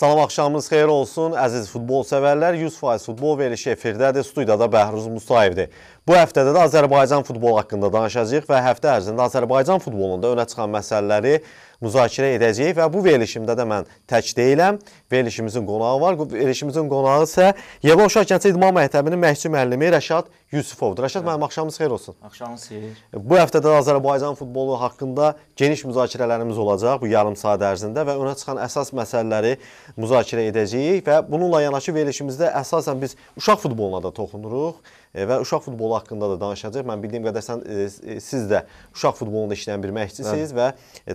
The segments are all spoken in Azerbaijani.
Salam, axşamınız xeyir olsun. Əziz futbol sevərlər, 100% futbol verilişi efirdədir. Studiyada Bəhruz Musayevdir. Bu həftədə də Azərbaycan futbolu haqqında danışacağıq və həftə ərzində Azərbaycan futbolunda önə çıxan məsələləri müzakirə edəcəyik və bu verilişimdə də mən tək deyiləm. Verilişimizin qonağı var. Verilişimizin qonağı isə Yeva Uşaq Gəncə İdman Məktəbinin məşqçi müəllimi Rəşad Yusufovdur. Rəşad müəllim, axşamınız xeyir olsun. Axşamınız xeyir. Bu həftədə də Azərbaycan futbolu haqqında geniş müzakirələrimiz olacaq bu yarım saat ərzində və önə çıxan əsas məsələləri müzakirə edəcəyik və bununla yanaşı verilişimizdə əsasən biz uşaq futboluna da toxunuruq. E, və uşaq futbolu haqqında da danışacağıq. Mən bildiyim qədər sən e, e, siz də uşaq futbolunda işləyən bir məşqçisiniz və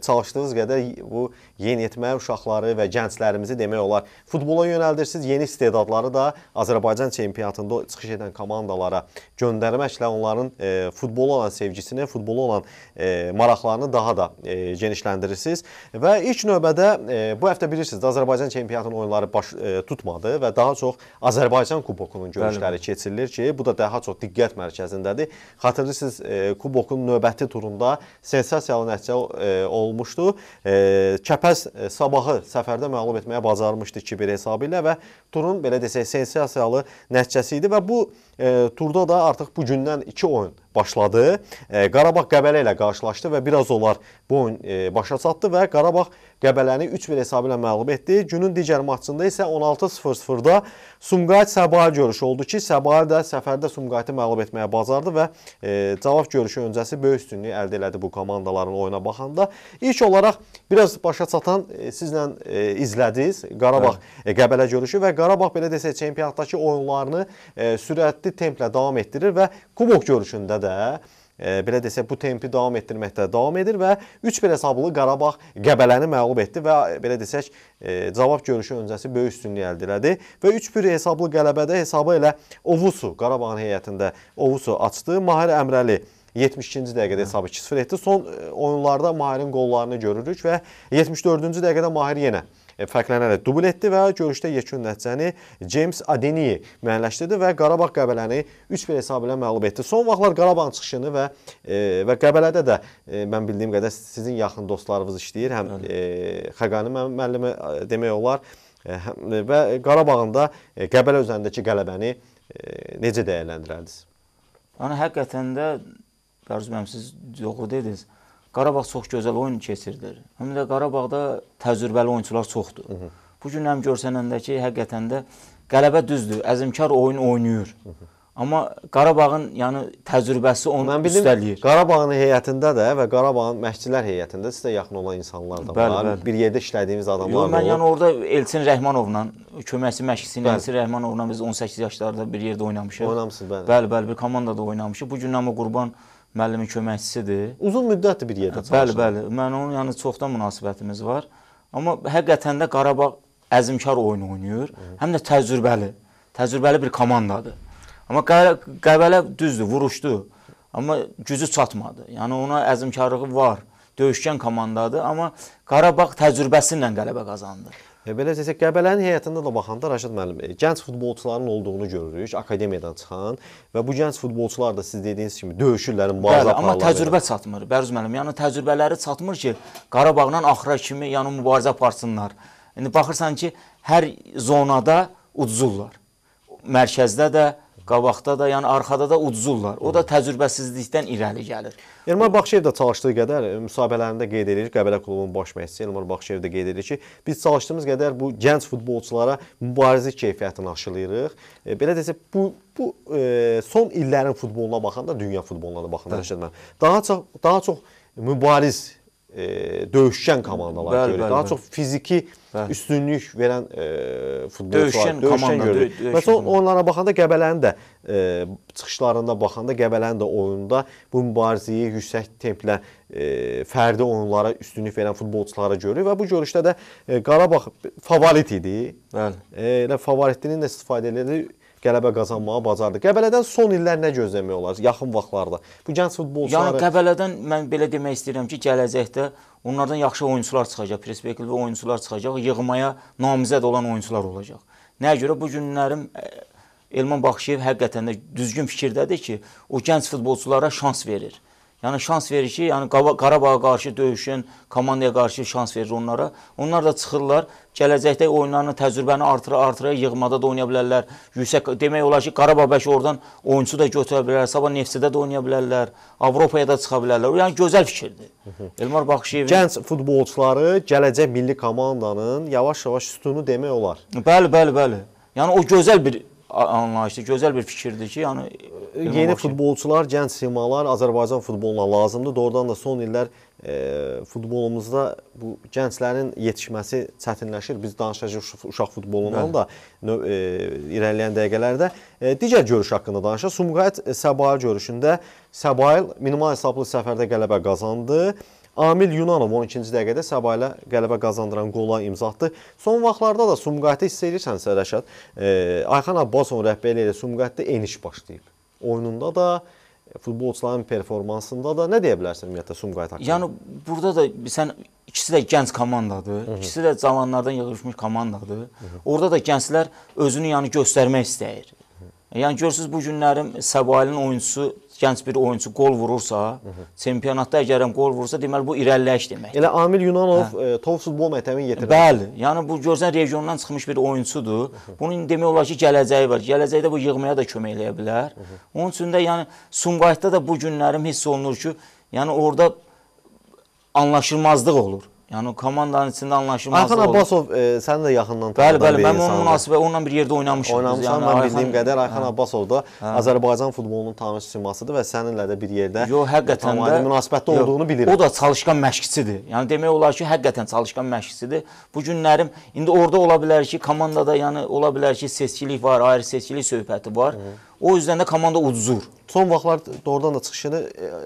çalışdığınız qədər bu yeniyetmə uşaqları və gənclərimizi demək olar futbola yönəldirsiniz. Yeni istedadları da Azərbaycan çempionatında çıxış edən komandalara göndərməklə onların futbola olan sevgisini, futbola olan maraqlarını daha da genişləndirirsiniz. Və ilk növbədə bu həftə bilirsiniz, Azərbaycan çempionatının oyunları baş tutmadı və daha çox Azərbaycan kubokunun görüşləri keçirilir ki, bu da daha çox diqqət mərkəzindədir. Xatırlayırsınız, e, kubokun növbəti turunda sensasiyalı nəticə e, olmuşdu. Kəpəz e, sabahı səfərdə məğlub etməyə bacarmışdı 2-1 hesabı ilə və turun belə desək sensasiyalı nəticəsi idi və bu turda da artıq bu gündən 2 oyun başladı. E, Qarabağ Qəbələ ilə qarşılaşdı və biraz onlar bu oyun e, başa çatdı və Qarabağ Qəbələni 3-1 hesabı ilə məğlub etdi. Günün digər maçında isə 16-0-0-da Sumqayıt Səbail görüşü oldu ki, Səbail də səfərdə Sumqayıtı məğlub etməyə bacardı və e, cavab görüşü öncəsi böyük üstünlüyü əldə elədi bu komandaların oyuna baxanda. İlk olaraq biraz başa çatan sizlə izlədiniz Qarabağ hə. Qəbələ görüşü və Qarabağ belə desək çempionatdakı oyunlarını sürətli templə davam etdirir və kubok görüşündə də də e, belə desək bu tempi davam etdirməkdə davam edir və 3-1 hesablı Qarabağ Qəbələni məğlub etdi və e, belə desək e, cavab görüşü öncəsi böyük üstünlük əldə elədi və 3-1 hesablı qələbədə hesabı elə Ovusu Qarabağın heyətində Ovusu açdı. Mahir Əmrəli 72-ci dəqiqədə hə. hesabı 2-0 etdi. Son e, oyunlarda Mahirin qollarını görürük və 74-cü dəqiqədə Mahir yenə E, fərqlənərək dubl etdi və görüşdə yekun nəticəni James Adeniyi müəyyənləşdirdi və Qarabağ Qəbələni 3-1 hesabı ilə məğlub etdi. Son vaxtlar Qarabağın çıxışını və e, və Qəbələdə də e, mən bildiyim qədər sizin yaxın dostlarınız işləyir, həm e, Xəqani müəllimi e, demək olar e, həm, və Qarabağın da Qəbələ üzərindəki qələbəni e, necə dəyərləndirərdiniz? Yəni həqiqətən də Pərviz müəllim siz doğru dediniz. E, Qarabağ çox gözəl oyun keçirilir. Həm də Qarabağda təcrübəli oyunçular çoxdur. Hı -hı. Bu gün həm görsənəndə ki, həqiqətən də qələbə düzdür, əzmkar oyun oynayır. Hı -hı. Amma Qarabağın yəni təcrübəsi onu Mən bildim, üstəliyir. Qarabağın heyətində də və Qarabağın məşqçilər heyətində sizə yaxın olan insanlar da bəli, var. Bəli. Bir yerdə işlədiyimiz adamlar Yo, mən olur. yəni orada Elçin Rəhmanovla, köməkçi məşqçisi ilə Elçin Rəhmanovla biz 18 yaşlarda bir yerdə oynamışıq. Oynamısınız, bəli. Bəli, bəli, bir komandada oynamışıq. Bu gündən o qurban müəllimin köməkçisidir. Uzun müddətdir bir yerdə hə, çalışır. Bəli, bəli. Mən onun yəni çoxdan münasibətimiz var. Amma həqiqətən də Qarabağ əzmkar oyun oynayır. Hı. Həm də təcrübəli. Təcrübəli bir komandadır. Amma Qəbələ düzdür, vuruşdu. Amma gücü çatmadı. Yəni ona əzmkarlığı var. Döyüşkən komandadır, amma Qarabağ təcrübəsi ilə qələbə qazandı. E, belə desək, Qəbələnin heyətində də baxanda Rəşad müəllim, e, gənc futbolçuların olduğunu görürük, akademiyadan çıxan və bu gənc futbolçular da siz dediyiniz kimi döyüşürlər, mübarizə aparırlar. Bəli, amma təcrübə elə. çatmır, Bəruz müəllim. Yəni təcrübələri çatmır ki, Qarabağla axıra kimi yəni mübarizə aparsınlar. İndi baxırsan ki, hər zonada uduzurlar. Mərkəzdə də, Qabaqda da, yəni arxada da udzurlar. O da təcrübəsizlikdən irəli gəlir. Elmar Baxşev də çalışdığı qədər e, müsabiqələrində qeyd edir ki, Qəbələ klubunun baş məşqçisi Elmar Baxşev də qeyd edir ki, biz çalışdığımız qədər bu gənc futbolçulara mübarizə keyfiyyətini aşılayırıq. E, belə desək bu bu e, son illərin futboluna baxanda, dünya futboluna da baxanda Rəşad müəllim, daha çox daha çox mübariz e, döyüşkən komandalar bəli, görürük. Bəli, Daha bəli. çox fiziki bəli. Hə. üstünlük verən e, futbolçular, döyüşkən, döyüşkən görürük. Dö Məsələn, onlara baxanda Qəbələnin də e, çıxışlarında baxanda Qəbələnin də oyununda bu mübarizəyi yüksək templə e, fərdi oyunlara üstünlük verən futbolçuları görürük və bu görüşdə də e, Qarabağ favorit idi. Bəli. E, elə favoritinin də istifadə edildiyi qələbə qazanmağı bacardı. Qəbələdən son illər nə gözləmək olar yaxın vaxtlarda? Bu gənc futbolçuları Yəni Qəbələdən mən belə demək istəyirəm ki, gələcəkdə onlardan yaxşı oyunçular çıxacaq, perspektivli oyunçular çıxacaq, yığmaya namizəd olan oyunçular olacaq. Nəyə görə bu günlərim e, Elman Baxşıyev həqiqətən də düzgün fikirdədir ki, o gənc futbolçulara şans verir. Yəni şans verir ki, yəni Qarabağa qarşı döyüşün, komandaya qarşı şans verir onlara. Onlar da çıxırlar. Gələcəkdə oyunlarını təcrübəni artıra-artıra yığmada da oynaya bilərlər. Yüksək demək olar ki, Qarabağ bəlkə oradan oyunçu da götürə bilər. Sabah Neftçidə də oynaya bilərlər. Avropaya da çıxa bilərlər. Yəni gözəl fikirdir. Elmar Baxşıyevin gənc futbolçuları gələcək milli komandanın yavaş-yavaş sütunu demək olar. Bəli, bəli, bəli. Yəni o gözəl bir anlayışdır. Gözəl bir fikirdir ki, yəni e, yeni ki... futbolçular, gənc simalar Azərbaycan futboluna lazımdır. Doğrudan da son illər e, futbolumuzda bu gənclərin yetişməsi çətinləşir. Biz danışacağıq uşaq futbolundan da növ, e, irəliləyən dəqiqələrdə e, digər görüş haqqında danışaq. Sumqayıt Səbail görüşündə Səbail minimal hesablı səfərdə qələbə qazandı. Amil Yunanov 12-ci dəqiqədə Sabahla qələbə qazandıran qola imza atdı. Son vaxtlarda da Sumqayıtı hiss edirsənsə Rəşad, e, Ayxan Abbasov rəhbərliyi ilə Sumqayıtda eniş başlayıb. Oyununda da futbolçuların performansında da nə deyə bilərsən ümumiyyətlə Sumqayıt haqqında? Yəni burada da sən ikisi də gənc komandadır. Hı -hı. İkisi də cavanlardan yığılmış komandadır. Hı -hı. Orada da gənclər özünü yəni göstərmək istəyir. Yəni görürsüz bu günlərin Səbailin oyunçusu gənc bir oyunçu qol vurursa, Hı -hı. çempionatda əgərəm qol vursa, deməli bu irəliləyiş deməkdir. Elə yəni Amil Yunanov hə. E, top futbol məktəbini yetirir. Bəli, yəni bu gözəl regiondan çıxmış bir oyunçudur. Hı -hı. Bunun demək olar ki, gələcəyi var. Gələcəkdə bu yığmaya da kömək eləyə bilər. Hı -hı. Onun üçün də yəni Sumqayıtda da bu günlərim hiss olunur ki, yəni orada anlaşılmazlıq olur. Yəni komandanın içində anlaşılmazlıq. Ayxan Abbasov e, sən də yaxından tanıdığın bəli, bəli, bir insandır. Bəli, bəli, mən onun münasibə onunla bir yerdə yəni oynamışam. Oynamışam, yəni, mən Ayxan... bildiyim qədər Ayxan hə. Abbasov da hə. Azərbaycan futbolunun tanış simasıdır və səninlə də bir yerdə Yo, həqiqətən də münasibətdə yox, olduğunu bilirəm. O da çalışqan məşqçidir. Yəni demək olar ki, həqiqətən çalışqan məşqçidir. Bu günlərim indi orada ola bilər ki, komandada yəni ola bilər ki, seçkilik var, ayrı seçkilik söhbəti var. Hı -hı. O üzdən də komanda udzur. Son vaxtlar doğrudan da çıxışını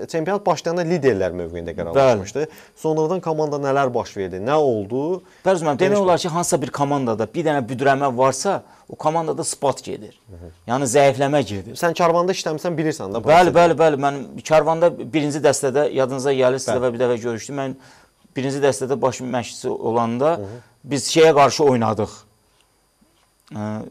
e, çempionat başlayanda liderlər mövqeyində qərarlaşmışdı. Sonradan komanda nələr baş verdi, nə oldu? Pərz müəllim, demək olar ki, hansısa bir komandada bir dənə büdrəmə varsa, o komandada spat gedir. Hı -hı. Yəni zəifləmə gedir. Sən Karvanda işləmisən, bilirsən də. Bəli, bəli, bəli. Mən Karvanda birinci dəstədə yadınıza gəlir, sizə bir dəfə görüşdüm. Mən birinci dəstədə baş məşqçisi olanda Hı -hı. biz şeyə qarşı oynadıq. Ə,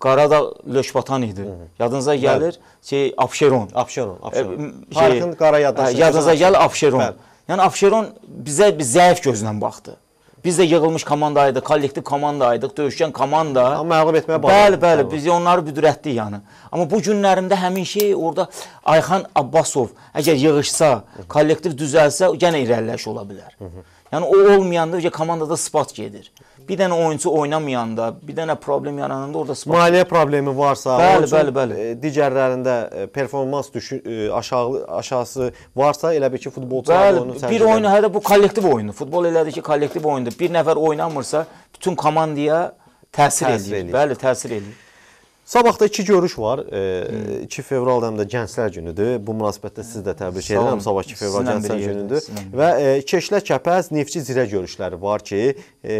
Qarada Lökbatan idi. Hı -hı. Yadınıza gəlir ki, Abşeron. Abşeron, Abşeron. E, şey, Parkın qara yaddaşı. Yadınıza gəlir Abşeron. Bəli. Yəni Abşeron bizə bir zəif gözlə baxdı. Biz də yığılmış komanda idi, kollektiv komanda idi, döyüşkən komanda. Amma məğlub etməyə bağlı. Bəli, bəli, biz onları büdrətdik yəni. Amma bu günlərində həmin şey orada Ayxan Abbasov əgər yığışsa, kollektiv düzəlsə, yenə irəliləyiş ola bilər. Hı -hı. Yəni o olmayanda komandada spat gedir bir dənə oyunçu oynamayanda, bir dənə problem yarananda orada Spartak maliyyə problemi varsa, bəli, bəli, bəli. E, digərlərində e, performans düşü e, aşağı aşağısı varsa, elə bil ki, futbolçular onu səncə. Bir oyun hələ bu kollektiv oyundur. Futbol elədir ki, kollektiv oyundur. Bir nəfər oynamırsa, bütün komandaya təsir, təsir eləyir. eləyir. Bəli, təsir eləyir. Sabah da iki görüş var. E, 2 hmm. fevral həm də Gənclər Günüdür. Bu münasibətdə sizi də təbrik Sağ edirəm. Sabah 2 fevral Sizinlə Gənclər Günüdür. Və e, Keşlə Kəpəz Neftçi Zirə görüşləri var ki, e,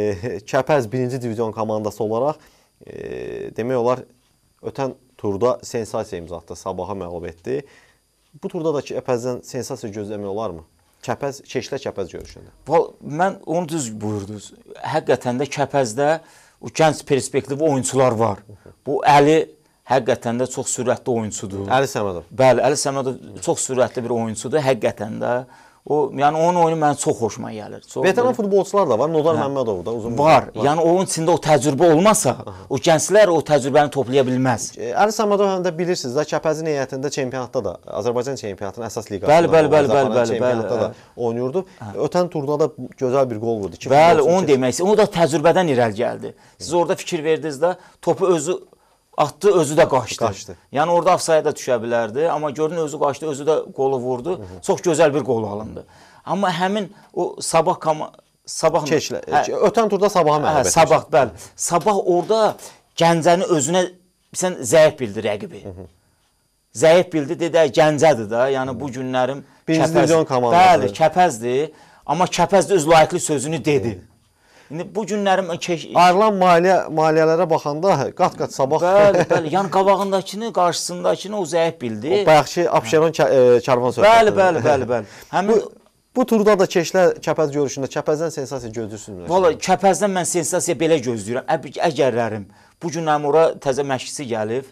Kəpəz 1-ci divizion komandası olaraq e, demək olar ötən turda sensasiya imza atdı. Sabaha məğlub etdi. Bu turda da Kəpəzdən sensasiya gözləmək olarmı? Kəpəz Keşlə Kəpəz görüşündə. Mən onu düz buyurdunuz. Həqiqətən də Kəpəzdə e, o gənc perspektiv oyunçular var. Bu Əli həqiqətən də çox sürətli oyunçudur. Əli Səmədov. Bəli, Əli Səmədov çox sürətli bir oyunçudur həqiqətən də. O yəni onun oyunu mənim çox xoşuma gəlir. Çox Veteran futbolçular da var. Nodar hə. Məmmədov da uzun var. var. Yəni onun içində o təcrübə olmasa, Aha. o gənclər o təcrübəni toplaya bilməz. E, Əli Səmədov həm də bilirsiniz də Kəpəzin heyətində çempionatda da Azərbaycan çempionatının əsas liqasında. Bəli, bəli, bəli, bəli, bəli, bəli. da oynayırdı. Hə. Ötən turda da gözəl bir gol vurdu. Bəli, onu demək istəyirəm. O da təcrübədən irəli gəldi. Siz orada fikir verdiniz də, topu özü atdı, özü də qaçdı. qaçdı. Yəni orada ofsayda da düşə bilərdi, amma görün özü qaçdı, özü də qolu vurdu. Hı -hı. Çox gözəl bir qol alındı. Amma həmin o sabah sabah keçlə hə, ötən turda sabaha məğlub etdi. Hə, sabah bəli. Sabah orada Gəncəni özünə sən zəif bildi rəqibi. Hı -hı. Zəif bildi dedə Gəncədir də. Yəni Hı -hı. bu günlərim 1-ci divizion komandası. Bəli, Kəpəzdir. Amma Kəpəz də öz layiqli sözünü dedi. Hı -hı. İndi bu günlərim ayrılan maliyyə maliyyələrə baxanda hə, qat-qat sabah Bəli, bəli, yan qabağındakını, qarşısındakını o zəif bildi. O bayaqçı Abşeron karvan e, söhbəti. Bəli, bəli, bəli, bəli. Həmin bu, bu turda da keşlər Kəpəz görüşündə Kəpəzdən sensasiya gözləyirsiniz? Valla Kəpəzdən mən sensasiya belə gözləyirəm. Əgərlərim bu gün Əmura təzə məşqçisi gəlib.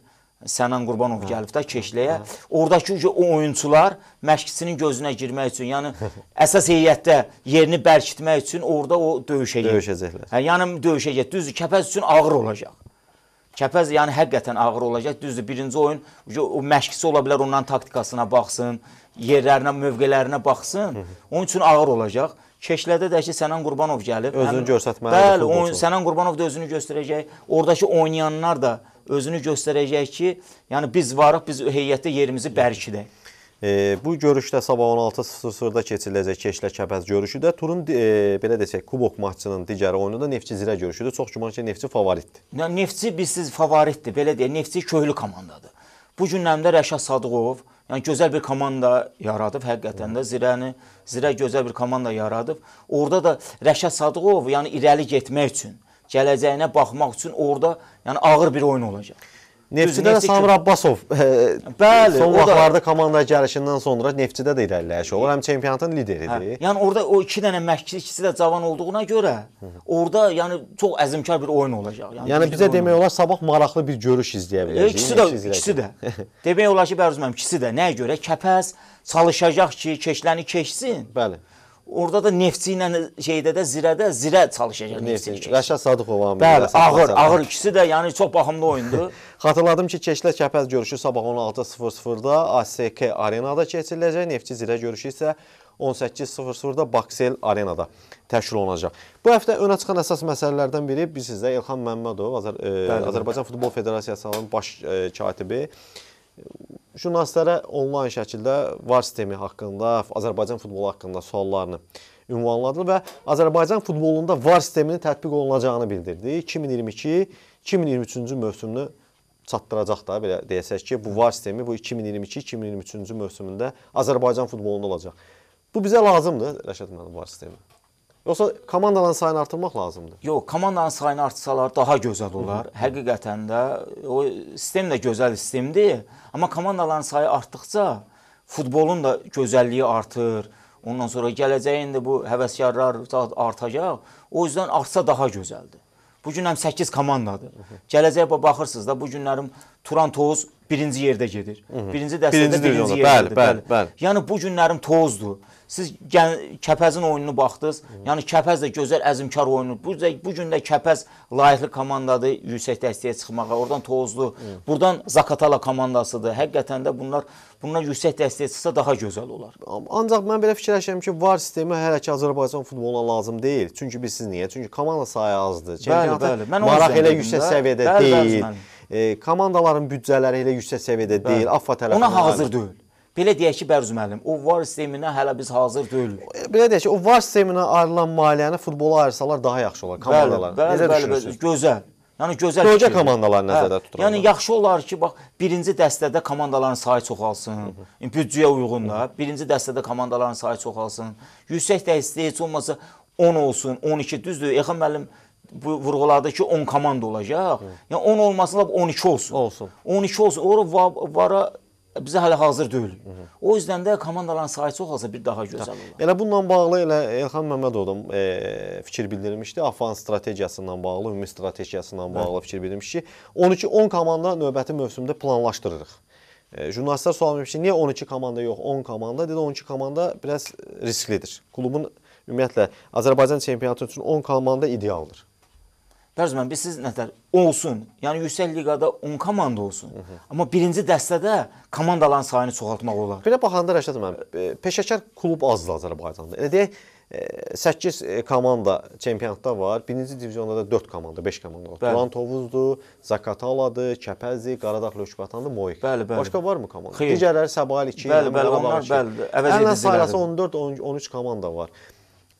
Sənan Qurbanov hə. gəlib də Keşləyə. Hə. Oradakı o oyunçular məşqçinin gözünə girmək üçün, yəni əsas heyətdə yerini bərkitmək üçün orada o döyüşə gedir. Döyüşəcəklər. Hə, yəni döyüşə gedir. Düzdür, Kəpəz üçün ağır olacaq. Kəpəz yəni həqiqətən ağır olacaq. Düzdür, birinci oyun o məşqçisi ola bilər onların taktikasına baxsın, yerlərinə, mövqelərinə baxsın. Onun üçün ağır olacaq. Keşlədə də ki, Sənan Qurbanov gəlib. Özünü göstərməlidir. Bəli, oyun Sənan Qurbanov da özünü göstərəcək. Oradakı oynayanlar da özünü göstərəcək ki, yəni biz varıq, biz heyətdə yerimizi bərkidək. E, bu görüşdə sabah 16:00-da keçiriləcək Keşlə Kəpəz görüşü də turun e, belə desək kubok maçının digər oyunu da Neftçi Zirə görüşüdür. Çox güman ki, Neftçi favoritdir. Nə Neftçi bizsiz favoritdir, belə deyə Neftçi köhlü komandadır. Bu günlərimdə Rəşad Sadıqov, yəni gözəl bir komanda yaradıb həqiqətən də Zirəni, Zirə gözəl bir komanda yaradıb. Orda da Rəşad Sadıqov, yəni irəli getmək üçün gələcəyinə baxmaq üçün orada yəni ağır bir oyun olacaq. Neftçidə də Samir Abbasov e, bəli, son vaxtlarda komandaya gəlişindən sonra Neftçidə də irəliləyiş olur. Həm çempionatın lideridir. Hə, yəni orada o 2 dənə məşqçi, ikisi də cavan olduğuna görə orada yəni çox əzmkər bir oyun olacaq. Yəni, yəni bizə demək olar sabah maraqlı bir görüş izləyə e, biləcəyik. İkisi də, ikisi də. demək olar ki, Bəruz müəllim, ikisi də nəyə görə? Kəpəz çalışacaq ki, keçləni keçsin. Bəli. Orada da neftçi ilə şeydə də zirədə zirə çalışacaq neftçi. Rəşad Sadıqov amil. Bəli, ağır, ağır ikisi də yəni çox baxımlı oyundur. Xatırladım ki, Keçilə Kəpəz görüşü sabah 16:00-da ASK Arenada keçiriləcək. Neftçi zirə görüşü isə 18:00-da Baksel Arenada təşkil olunacaq. Bu həftə önə çıxan əsas məsələlərdən biri bilirsiniz də Elxan Məmmədov, Azər e, Bəli. Azərbaycan Futbol Federasiyasının baş e, katibi jurnalistlərə onlayn şəkildə VAR sistemi haqqında, Azərbaycan futbolu haqqında suallarını ünvanladı və Azərbaycan futbolunda VAR sisteminin tətbiq olunacağını bildirdi. 2022-2023-cü mövsümünü çatdıracaq da belə deyəsək ki, bu VAR sistemi bu 2022-2023-cü mövsümündə Azərbaycan futbolunda olacaq. Bu bizə lazımdır Rəşad müəllim VAR sistemi. Yoxsa komandaların sayını artırmaq lazımdır? Yox, komandanın sayını artsalar daha gözəl olar. Hı -hı. Həqiqətən də o sistem də gözəl sistemdir, amma komandaların sayı artdıqca futbolun da gözəlliyi artır. Ondan sonra gələcəyində bu həvəskarlar artacaq. O yüzden artsa daha gözəldir. Bu gün həm 8 komandadır. Gələcəyə baxırsınız da bu günlərim Turan Toğuz birinci yerdə gedir. Hı -hı. Birinci dəstədə birinci, birinci, birinci yerdə. Bəli, bəli, bəli. Yəni bu günlərim Toğuzdur. Siz Kəpəzin oyununu baxdınız. Hı. Yəni Kəpəz də gözəl əzmkar oyunu. Bu bu gün də Kəpəz layiqli komandadır yüksək dəstəyə çıxmağa. Oradan Tovuzlu, Hı. buradan Zakatala komandasıdır. Həqiqətən də bunlar bundan yüksək dəstəyə çıxsa daha gözəl olar. Ancaq mən belə fikirləşirəm ki, VAR sistemi hələ ki Azərbaycan futboluna lazım deyil. Çünki bilirsiniz niyə? Çünki komanda sayı azdır. Çempionata maraq elə yüksək səviyyədə bəli, deyil. Bəli, bəli. E, komandaların büdcələri elə yüksək səviyyədə deyil. Affa tərəfindən. Ona hazır deyil. Belə deyək ki, Bəruz müəllim, o VAR sisteminə hələ biz hazır deyilik. Belə deyək ki, o VAR sisteminə ayrılan maliyyəni futbola ayırsalar daha yaxşı olar komandalar. Bəli, Necə bəli, bəli, gözəl. Yəni gözəl Göycə komandalar hə, nəzərdə tutulur. Yəni yaxşı olar ki, bax birinci dəstədə komandaların sayı çoxalsın. Yəni büdcəyə uyğun da birinci dəstədə komandaların sayı çoxalsın. Yüksək dəstəyə heç olmasa 10 olsun, 12 düzdür. Elxan müəllim bu vurğuladı ki 10 komanda olacaq. Yəni 10 olmasa da 12 olsun. Olsun. 12 olsun. Ora vara bizə hələ hazır deyil. Hı -hı. O üzdən də komandaların sayı çox olsa bir daha gözəl olar. Elə bununla bağlı elə Elxan Məmmədov da e, fikir bildirmişdi. Afan strategiyasından bağlı, ümumi strategiyasından bağlı Hı. fikir bildirmişdi. 12-10 komanda növbəti mövsümdə planlaşdırırıq. E, jurnalistlər sual vermişdi, niyə 12 komanda yox, 10 komanda? Dedi 12 komanda biraz risklidir. Klubun ümumiyyətlə Azərbaycan çempionatı üçün 10 komanda idealdır. Dərcmən, biz siz nətər olsun. Yəni yüksək liqada 10 komanda olsun. Hı -hı. Amma birinci dəstədə komandaların sayını çoxaltmaq olar. Belə baxanda Rəşad müəllim, e, peşəkar klub azdır Azərbaycanda. Elə deyək 8 e, e, komanda çempionatda var. 1-ci divizionda da 4 komanda, 5 komanda var. Turan Tovuzdur, Zakataladır, Kəpəzdir, Qaradağ Lökbətanda, Moyk. Bəli, bəli. Başqa varmı komanda? Xeyr. Digərləri Səbail 2, bəli, bəli, onlar bəli. Əvəz ediciləri. Ən az sayısı 14, 13 komanda var.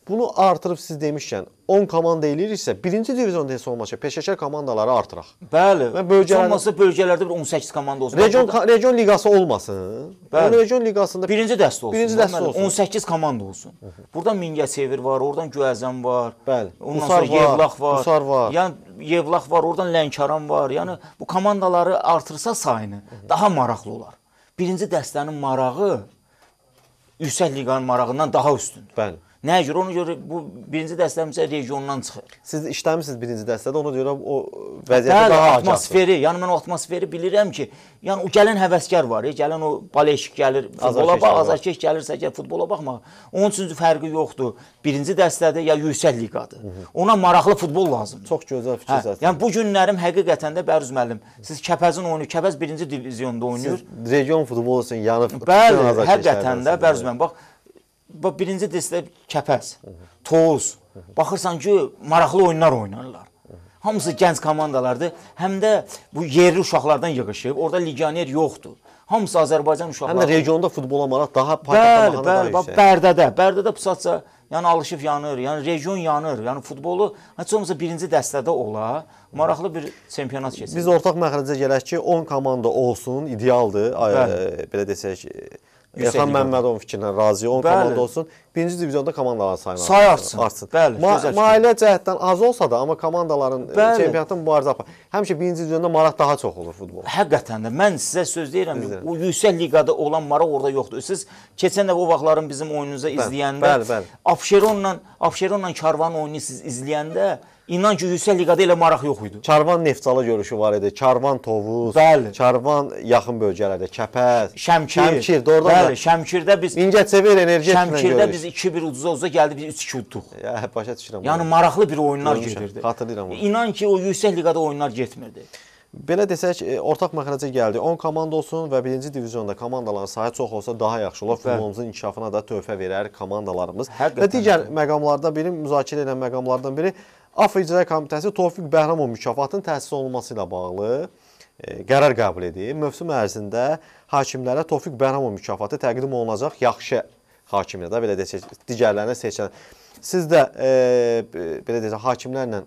Bunu artırıb siz demişkən 10 komanda eləyiriksə, 1-ci divizionda heç olmasa peşəkar komandaları artıraq. Bəli. Və bölgələr olmasa bölgələrdə bir 18 komanda olsun. Region da... region liqası olmasın. Bəli. Region liqasında 1-ci dəstə olsun. 1-ci dəstə olsun. 18 komanda olsun. Hı -hı. Burdan Mingəçevir var, oradan Göyəzən var. Bəli. Ondan Usar sonra var, Yevlax var. Usar var. Yəni Yevlax var, oradan Lənkəran var. Yəni bu komandaları artırsa sayını Hı daha maraqlı olar. 1-ci dəstənin marağı yüksək liqanın marağından daha üstündür. Bəli. Nəyə görə? Ona görə bu birinci dəstəmizə regiondan çıxır. Siz işləmisiniz birinci dəstədə, ona görə o hə, vəziyyəti Bəli, daha atmosferi, yəni mən o atmosferi bilirəm ki, yəni o gələn həvəskar var, ya, gələn o baleşik gəlir, futbola bax, azarkeş gəlirsə, gəl futbola baxma. Onun üçün fərqi yoxdur. Birinci dəstədə ya yüksək liqadır. Ona maraqlı futbol lazımdır. Çox gözəl fikir hə, zaten. Yəni bu günlərim həqiqətən də Bəruz müəllim, siz Kəpəzin oyunu, Kəpəz birinci divizionda oynayır. Siz region futbolu üçün yanıb. Bəli, həqiqətən də Bəruz müəllim, bax birinci dəstə kəpəz, toz. Baxırsan ki, maraqlı oyunlar oynarlar. Hamısı gənc komandalardır. Həm də bu yerli uşaqlardan yığışıb. Orada legioner yoxdur. Hamısı Azərbaycan uşaqları. Həm də regionda futbola maraq daha paytaxtda daha yüksək. Bəli, bəli. Bərdədə, Bərdədə pusatsa, yəni alışıb yanır, yəni region yanır. Yəni futbolu heç olmasa birinci dəstədə ola, maraqlı bir çempionat keçsin. Biz ortaq məxrəcə gələk ki, 10 komanda olsun, idealdır. Ay, e, belə desək, e, Elxan Məmmədovun fikrinə razı, onun komanda olsun. Birinci divizionda komandaların sayını Say artsın. artsın. Bəli, Ma gözəl. Maliyyə cəhətdən az olsa da, amma komandaların e, bəli. çempionatın mübarizə apar. Həmişə birinci divizionda maraq daha çox olur futbol. Həqiqətən də mən sizə söz deyirəm, Bizdə. o yüksək liqada olan maraq orada yoxdur. Siz keçən dəfə o vaxtların bizim oyunumuza izləyəndə Abşeronla Abşeronla Karvan oyunu siz izləyəndə İnan ki, yüksək liqada elə maraq yox idi. Karvan Neftçala görüşü var idi. Karvan Tovuz, bəli. Karvan yaxın bölgələrdə, Kəpəz, Şəmkir. Şəmkir, doğrudan. Bəli, da. Şəmkirdə biz İngəçevir enerji Şəmkirdə biz 2-1 uduza uduza gəldi, biz 3-2 udduq. Ya, başa düşürəm. Yəni onu. maraqlı bir oyunlar Görmüşəm, gedirdi. Xatırlayıram onu. İnan ki, o yüksək liqada oyunlar getmirdi. Belə desək, e, ortaq məxrəcə gəldi. 10 komanda olsun və 1-ci divizionda komandaların sayı çox olsa daha yaxşı olar. Futbolumuzun inkişafına da töhfə verər komandalarımız. Həqiqətən. Və digər məqamlardan biri, müzakirə edilən məqamlardan biri AF İcra Komitəsi Tofiq Bəhramov mükafatının təsis olunması ilə bağlı e, qərar qəbul edib. Mövsüm ərzində hakimlərə Tofiq Bəhramov mükafatı təqdim olunacaq yaxşı hakimlərə, belə deyək, digərlərinə seçilən. Siz də e, belə deyək, hakimlərlə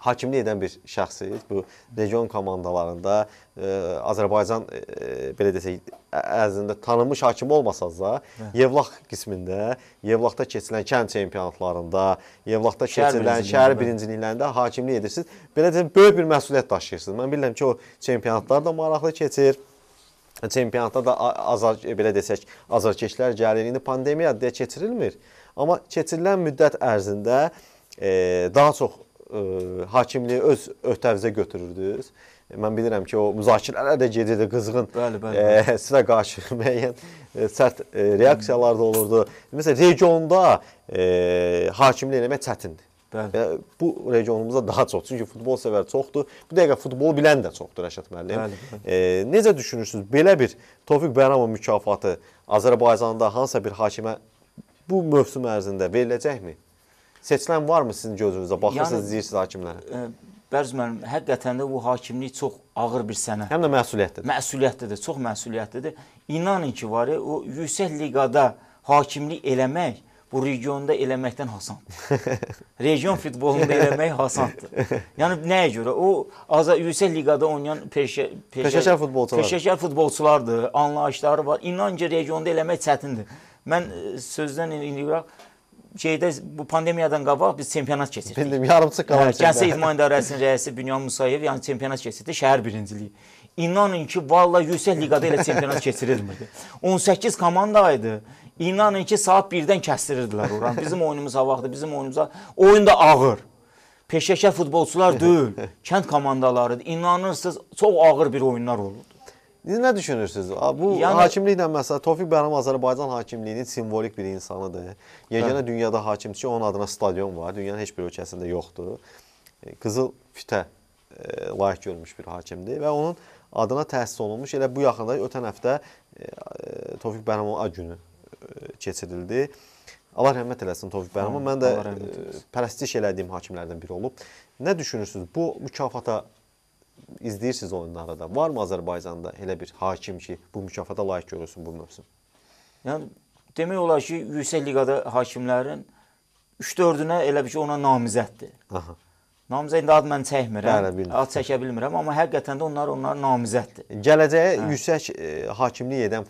hakimlik edən bir şəxsiyiz. Bu region komandalarında ə, e, Azərbaycan ə, e, belə desək ərzində tanınmış hakim olmasaz da, Yevlax qismində, Yevlaxda keçirilən kənd çempionatlarında, Yevlaxda keçirilən şəhər birinciliklərində hakimlik edirsiniz. Belə desək böyük bir məsuliyyət daşıyırsınız. Mən bilirəm ki, o çempionatlar da maraqlı keçir çempionatda da azar e, belə desək, azarkeşlər gəlir. İndi pandemiya deyə keçirilmir. Amma keçirilən müddət ərzində e, daha çox ə, e, hakimliyi öz öhdənizə götürürdünüz. E, mən bilirəm ki, o müzakirələr də gedirdi, qızğın. Bəli, bəli. E, ə, sizə qarşı müəyyən ə, sərt ə, reaksiyalar da olurdu. Məsələn, regionda ə, hakimlik eləmək çətindir. Bəli. Yəni, bu regionumuzda daha çox çünki futbol sevər çoxdur. Bu dəqiqə futbolu bilən də çoxdur Rəşad müəllim. Bəli, bəli. E, necə düşünürsüz belə bir Tofiq Bəhramov mükafatı Azərbaycanda hansısa bir hakimə bu mövsüm ərzində veriləcəkmi? Seçilən varmı sizin gözünüzdə? Baxırsınız, yəni, deyirsiniz hakimlərə. E, Bərz müəllim, həqiqətən də bu hakimlik çox ağır bir sənə. Həm də məsuliyyətlidir. Məsuliyyətlidir, çox məsuliyyətlidir. İnanın ki, var ya, o yüksək liqada hakimlik eləmək bu regionda eləməkdən hasandır. Region futbolunda eləmək hasandır. Yəni nəyə görə? O aza yüksək liqada oynayan peşə peşə peşəkar futbolçular. Peşəkar futbolçulardır, anlayışları var. İnan ki, regionda eləmək çətindir. Mən e, sözdən ilgili şeydə bu pandemiyadan qabaq biz çempionat keçirdik. Bildim, yarımçıq qalan. Kəsə İdman İdarəsinin rəisi Bünyan Musayev yəni çempionat keçirdi, şəhər birinciliyi. İnanın ki, valla yüksək liqada elə çempionat keçirilmirdi. 18 komanda idi. İnanın ki, saat 1-dən kəsdirirdilər oran. Bizim oyunumuz ha vaxtı, bizim oyunumuz ha. Oyun da ağır. Peşəkar futbolçular deyil, kənd komandalarıdır. İnanırsınız, çox ağır bir oyunlar olurdu. Siz nə düşünürsüz? Bu yəni, hakimliklə məsələn Tofiq Bərham Azərbaycan hakimliyinin simvolik bir insanıdır. Yeganə hə. dünyada hakimdir ki, onun adına stadion var. Dünyanın heç bir ölkəsində yoxdur. E, Qızıl fitə e, layiq görmüş bir hakimdir və onun adına təsis olunmuş elə bu yaxında ötən həftə e, e Tofiq Bərhamov ad günü e, keçirildi. Allah rəhmət eləsin Tofiq Bərhamov. Hə, Mən də e, pərəstiş elədiyim hakimlərdən biri olub. Nə düşünürsüz? Bu mükafata izləyirsiniz oyunları da. Varmı Azərbaycanda elə bir hakim ki, bu mükafata layiq görülsün bu mövsüm? Yəni demək olar ki, yüksək liqada hakimlərin 3-4-ünə elə bir ki, ona namizəddir. Aha. Namizəd indi ad mən çəkmirəm. Bəli, ad çəkə bilmirəm, amma həqiqətən də onlar onlar namizəddir. Gələcəyə hə. yüksək e, hakimlik edən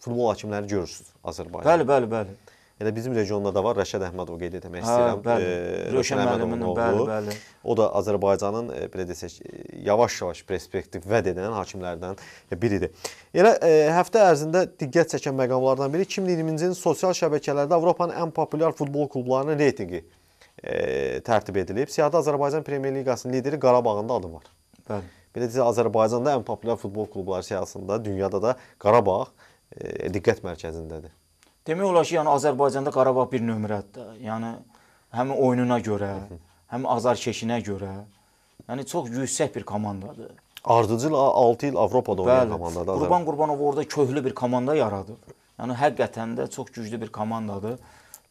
futbol hakimləri görürsüz Azərbaycanda. Bəli, bəli, bəli. Elə bizim regionda da var, Rəşad Əhmədov qeyd etmək istəyirəm. Bəli. E, Rövşən müəllimin oğlu. Bəli, bəli. O da Azərbaycanın e, belə desək, e, yavaş-yavaş perspektiv vəd edən hakimlərdən biridir. Elə e, həftə ərzində diqqət çəkən məqamlardan biri 2020-ci ilin sosial şəbəkələrdə Avropanın ən populyar futbol klublarının reytinqi e, tərtib edilib. Siyahıda Azərbaycan Premyer Liqasının lideri Qarabağın da adı var. Bəli. Belə desə Azərbaycanda ən populyar futbol klubları siyahısında dünyada da Qarabağ e, diqqət mərkəzindədir. Demək olar ki, yəni Azərbaycanda Qarabağ bir nömrədir. Yəni həm oyununa görə, həm azarkeşinə görə, yəni çox yüksək bir komandadır. Ardıcıl 6 il Avropada oynayan komandadır. Qurban Qurbanov orada köhlü bir komanda yaradıb. Yəni həqiqətən də çox güclü bir komandadır.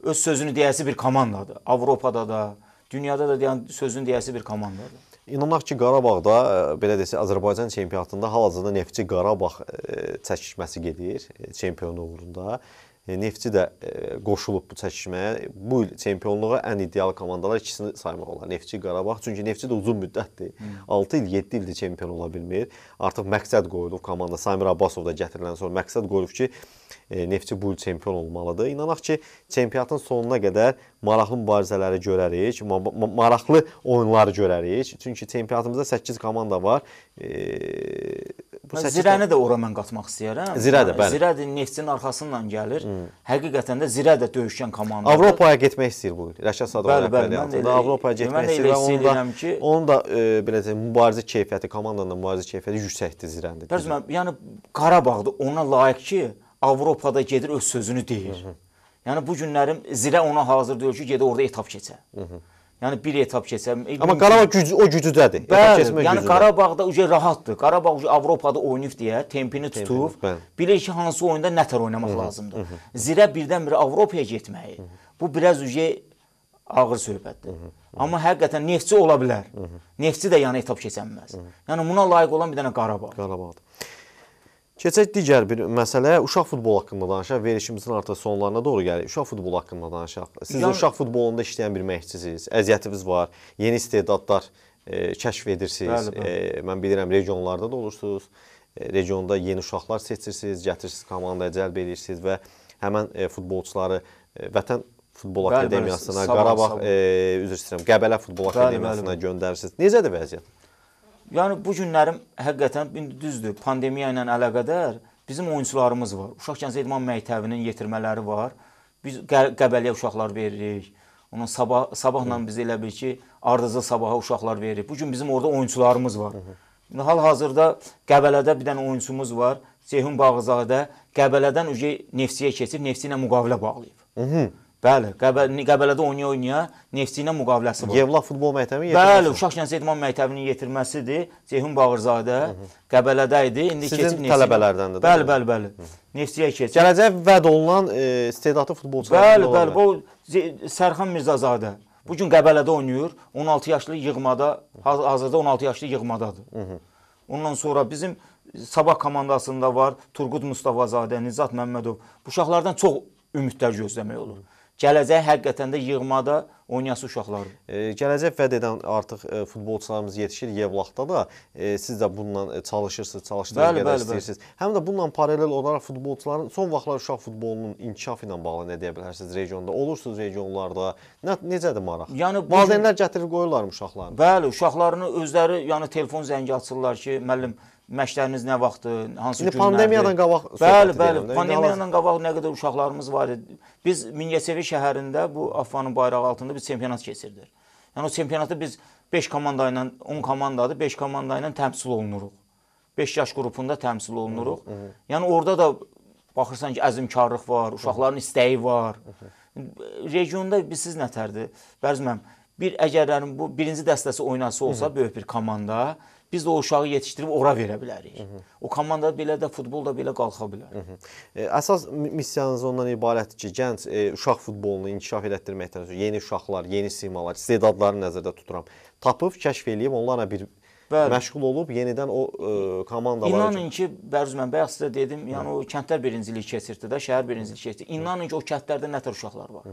Öz sözünü deyəsi bir komandadır. Avropada da, dünyada da deyən sözünü deyəsi bir komandadır. İnanaq ki, Qarabağda e, belə desə Azərbaycan çempionatında hal-hazırda Neftçi Qarabağ e, çəkişməsi gedir e, çempion uğrunda. E, Neftçi də e, qoşulub bu çəkişməyə. Bu il çempionluğa ən iddialı komandalar ikisini saymaq olar. Neftçi, Qarabağ. Çünki Neftçi də uzun müddətdir. 6 hmm. il, 7 ildir çempion ola bilmir. Artıq məqsəd qoyulub komanda. Samir Abbasov da gətiriləndən sonra məqsəd qoyulub ki, e, Neftçi bu il çempion olmalıdır. İnanaq ki, çempionatın sonuna qədər maraqlı mübarizələri görərik, ma ma maraqlı oyunları görərik. Çünki çempionatımızda 8 komanda var. E bu hə, zirəni də ora mən qatmaq istəyirəm. Zirə də, bəli. Hə, Zirə də neftin arxasından gəlir. Hmm. Həqiqətən də Zirə də döyüşkən komandadır. Avropaya getmək istəyir bu il. Rəşad Sadıq rəhbərliyi altında Avropaya getmək istəyir və onun da ki, onun da e, belə deyim, mübarizə keyfiyyəti, komandanın mübarizə keyfiyyəti yüksəkdir Zirəndə. Bəs mən yəni Qarabağda ona layiq ki, Avropada gedir öz sözünü deyir. Hı -hı. Yəni bu günlərim Zirə ona hazır deyil ki, gedə orada etap keçə. Hı -hı. Yəni bir etap keçsəm. E, Amma Qarabağ gücü o gücüdədir. Bəli, yəni gücüdür. Qarabağda uje rahatdır. Qarabağ uje Avropada oynayıb deyə tempini tutub, bilir ki, hansı oyunda nə tər oynamaq Hı -hı. lazımdır. Hı -hı. Zirə birdən-birə Avropaya getməyi. Hı -hı. Bu biraz uje ağır söhbətdir. Hı -hı. Amma həqiqətən neftçi ola bilər. Hı -hı. Neftçi də yəni etap keçənməz. Hı -hı. Yəni buna layiq olan bir dənə Qarabağ. Qarabağdır. Keçək digər bir məsələyə. Uşaq futbolu haqqında danışaq. Verişimizin artıq sonlarına doğru gəlir. Uşaq futbolu haqqında danışaq. Siz Yan... uşaq futbolunda işləyən bir məşqçisiniz. Əziyyətiniz var. Yeni istedadlar e, kəşf edirsiniz. Bəli, bəli. E, mən bilirəm regionlarda da olursunuz. E, regionda yeni uşaqlar seçirsiniz, gətirsiniz komandaya cəlb edirsiniz və həmin e, futbolçuları e, Vətən Futbol Akademiyasına, Qarabağ, e, üzr istəyirəm, Qəbələ Futbol Akademiyasına göndərirsiniz. Necədir vəziyyət? Yəni bu günlərim həqiqətən indi düzdür, pandemiya ilə əlaqədar bizim oyunçularımız var. Uşaqkən idman məktəbinin yetirmələri var. Biz Qəbəliyə uşaqlar veririk. Onun sabah sabahla biz elə bil ki, ardıcıl sabaha uşaqlar veririk. Bu gün bizim orada oyunçularımız var. Hal-hazırda Qəbələdə bir dənə oyunçumuz var. Ceyhun Bağızadə Qəbələdən ücə Nefsiyə keçib, Nefsi ilə müqavilə bağlayıb. Hı -hı. Bəli, Qəbələ, Qəbələdə oynaya-oynaya Nefti ilə müqaviləsi var. Yevla futbol məktəbi yetirməsi. Bəli, Uşaqla Zeydman məktəbinin yetirməsidir. Ceyhun Bağırzadə Qəbələdə idi. İndi Sizin keçib Nefti. tələbələrdəndir. Bəli, bəli, bəli. Neftiyə keçib. Gələcək vəd olunan e, istedadlı futbolçular. Bəli, bəli. Bu Sərxan Mirzazadə bu gün Qəbələdə oynayır. 16 yaşlı yığmada, hazırda 16 yaşlı yığmadadır. Hı -hı. Ondan sonra bizim Sabah komandasında var Turqud Mustafazadə, Nizat Məmmədov. Bu uşaqlardan çox ümidlər gözləmək olur. Hı -hı gələcək həqiqətən də yığmada oynayası uşaqlar. E, gələcək vəd edən artıq e, futbolçularımız yetişir Yevlaxda da. E, siz də bununla e, çalışırsınız, çalışdığınız qədər bəli, istəyirsiniz. Bəli. Həm də bununla paralel olaraq futbolçuların son vaxtlar uşaq futbolunun inkişafı ilə bağlı nə deyə bilərsiniz regionda? Olursunuz regionlarda. Nə necədir maraq? Yəni valideynlər gətirib qoyurlar uşaqlarını. Bəli, uşaqlarını özləri yəni telefon zəngi açırlar ki, müəllim məşqləriniz nə vaxtdır, hansı günlərdir? İndi pandemiyadan qabaq Bəli, bəli, pandemiyadan qabaq nə qədər uşaqlarımız var idi. Biz Mingəçevir şəhərində bu Afvanın bayrağı altında biz çempionat keçirdik. Yəni o çempionatda biz 5 komanda ilə 10 komandadır, 5 komanda ilə təmsil olunuruq. 5 yaş qrupunda təmsil olunuruq. Hı -hı. Yəni orada da baxırsan ki, əzmkarlıq var, uşaqların istəyi var. Hı -hı. Regionda biz siz nətərdir? Bərzməm, bir əgərlərin bu birinci dəstəsi oynası olsa Hı -hı. böyük bir komanda, biz də o uşağı yetişdirib ora verə bilərik. Hı -hı. O komanda belə də futbol da belə qalxa bilər. Hı -hı. E, əsas missiyanız ondan ibarətdir ki, gənc e, uşaq futbolunu inkişaf elətdirməkdən ötürü yeni uşaqlar, yeni simalar, istedadları nəzərdə tuturam. Tapıb, kəşf eləyib, onlarla bir Bəli. məşğul olub yenidən o ə, e, komandalara. İnanın ki, Bəruz mən bayaq sizə dedim, yəni Hı. o kəndlər birincilik keçirdi də, şəhər birincilik keçirdi. İnanın ki, o kəndlərdə nə tər uşaqlar var.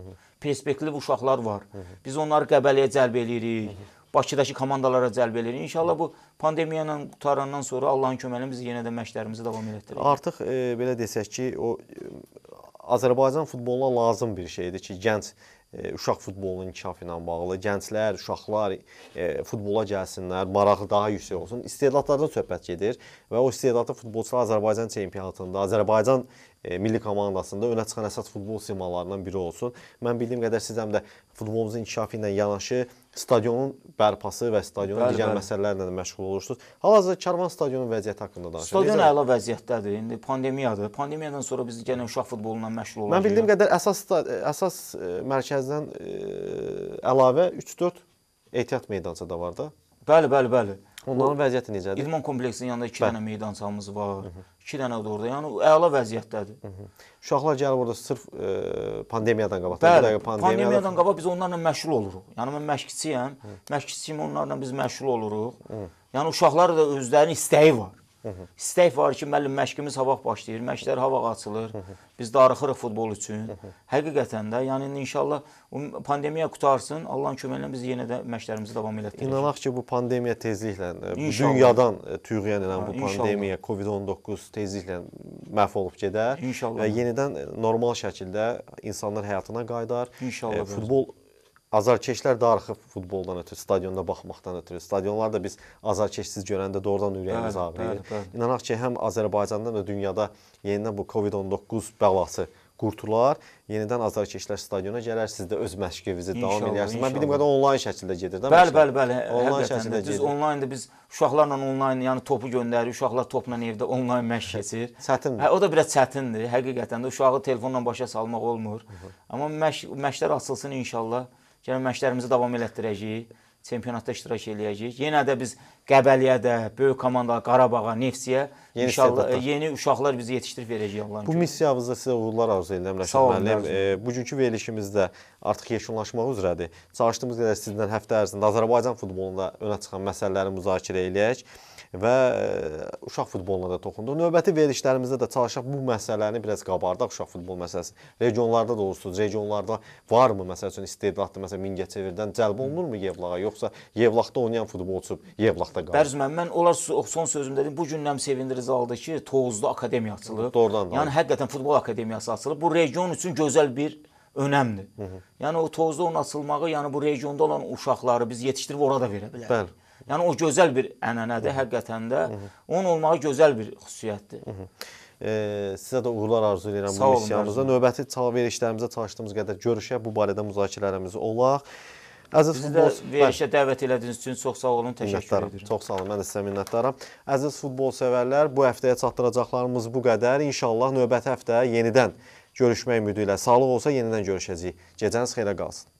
Perspektiv uşaqlar var. Hı. Biz onları Qəbələyə cəlb eləyirik. Hı. Bakıdakı komandalara cəlb eləyirik. İnşallah bu pandemiya ilə qutarandan sonra Allahın köməyi ilə biz yenə də məşqlərimizi davam etdiririk. Artıq e, belə desək ki, o e, Azərbaycan futboluna lazım bir şeydir ki, gənc e, uşaq futbolunun inkişafı ilə bağlı gənclər, uşaqlar e, futbola gəlsinlər, marağı daha yüksək olsun. İstedadlardan söhbət gedir və o istedadlı futbolçular Azərbaycan çempionatında, Azərbaycan E, milli komandasında önə çıxan əsas futbol simalarından biri olsun. Mən bildiyim qədər siz həm də futbolumuzun inkişafı ilə yanaşı stadionun bərpası və stadionun bəli, digər bəli. məsələlərlə də məşğul olursunuz. Hal-hazırda Karvan stadionunun vəziyyəti haqqında danışırıq. Stadion əla vəziyyətdədir. İndi pandemiyadır. Pandemiyadan sonra biz yenə uşaq futbolundan məşğul olacağıq. Mən bildiyim qədər əsas əsas e, mərkəzdən ə, e, əlavə 3-4 ehtiyat meydançası da var da. Bəli, bəli, bəli. Onların o, vəziyyəti necədir? İdman kompleksinin yanında 2 dənə meydançamız var. Hı -hı. 2 dənə də orada. Yəni əla vəziyyətdədir. Hı -hı. Uşaqlar gəlib orada sırf e, pandemiyadan qabaq. Bəli, pandemiyadan, pandemiyadan qabaq biz onlarla məşğul oluruq. Yəni mən məşqçiyəm. Məşqçiyim onlarla biz məşğul oluruq. Hı. Yəni uşaqlar da özlərinin istəyi var. İstək var ki, müəllim, məşqimiz ha vaxt başlayır, məşqlər ha vaxt açılır. Biz darıxırıq futbol üçün. Həqiqətən də, yəni inşallah pandemiya qutarsın, Allahın köməyi ilə biz yenə də məşqlərimizi davam elətdirəcəyik. İnanaq ki, bu pandemiya tezliklə e, bu dünyadan e, tüğyan edən bu pandemiya COVID-19 tezliklə məhv olub gedər inşallah. və yenidən normal şəkildə insanlar həyatına qayıdar. İnşallah. E, futbol azarkeşlər də arxı futboldan ötürü, stadionda baxmaqdan ötürü. Stadionları da biz azarkeşsiz görəndə doğrudan ürəyimiz bəli, ağrıyır. Bəli, bəli. İnanaq ki, həm Azərbaycandan da dünyada yenidən bu COVID-19 bəlası qurtular. Yenidən azarkeşlər stadiona gələr, siz də öz məşqinizi davam edərsiniz. Mən bildiyim qədər onlayn şəkildə gedir də. Bəli, bəli, bəli. Onlayn şəkildə gedir. Biz onlaynda biz uşaqlarla onlayn, yəni topu göndəririk, uşaqlar topla evdə onlayn məşq keçir. Çətindir. Hə, o da biraz çətindir. Həqiqətən də uşağı telefonla başa salmaq olmur. Hı -hı. Amma məşq məşqlər açılsın inşallah. Gəlin məşqlərimizi davam elətdirəcəyik. Çempionatda iştirak eləyəcəyik. Yenə də biz Qəbəliyə də, böyük komandalara, Qarabağa, Nefsiyə yeni inşallah istedadlar. E, yeni uşaqlar bizi yetişdirib verəcək Allahın. Bu missiyamızda sizə uğurlar arzu edirəm Rəşad müəllim. E, bugünkü verilişimizdə artıq yekunlaşmaq üzrədir. Çalışdığımız qədər sizdən həftə ərzində Azərbaycan futbolunda önə çıxan məsələləri müzakirə eləyək və e, uşaq futboluna da toxunduq. Növbəti verilişlərimizdə də çalışaq bu məsələni biraz qabardaq uşaq futbol məsələsi. Regionlarda da olsun, regionlarda varmı məsəl üçün istedadlı məsələn Mingəçevirdən cəlb olunurmu Yevlağa, yoxsa Yevlaqda oynayan futbolçu Yevlaqda qalır? Bərzmən, mən onlar son sözüm dedim. Bu gün nəm sevindirici aldı ki, Tovuzda akademiya açılıb. Doğrudan da. Yəni həqiqətən futbol akademiyası açılıb. Bu region üçün gözəl bir önəmdir. Hı -hı. Yəni o Tovuzda onun açılmağı, yəni bu regionda olan uşaqları biz yetişdirib ora da verə bilərik. Bəli. Yəni o gözəl bir ənənədir həqiqətən də. Onun olmağı gözəl bir xüsusiyyətdir. Hı -hı. E, sizə də uğurlar arzu edirəm bu missiyamızda. Növbəti verişlərimizə çalışdığımız qədər görüşək, bu barədə müzakirələrimiz olaq. Əziz Bizi futbol verişə dəvət elədiyiniz üçün çox sağ olun, təşəkkür edirəm. Çox sağ olun, mən də sizə minnətdaram. Əziz futbol sevərlər, bu həftəyə çatdıracaqlarımız bu qədər. İnşallah növbəti həftə yenidən görüşmək ümidi ilə sağlıq olsa yenidən görüşəcəyik. Gecəniz xeyrə qalsın.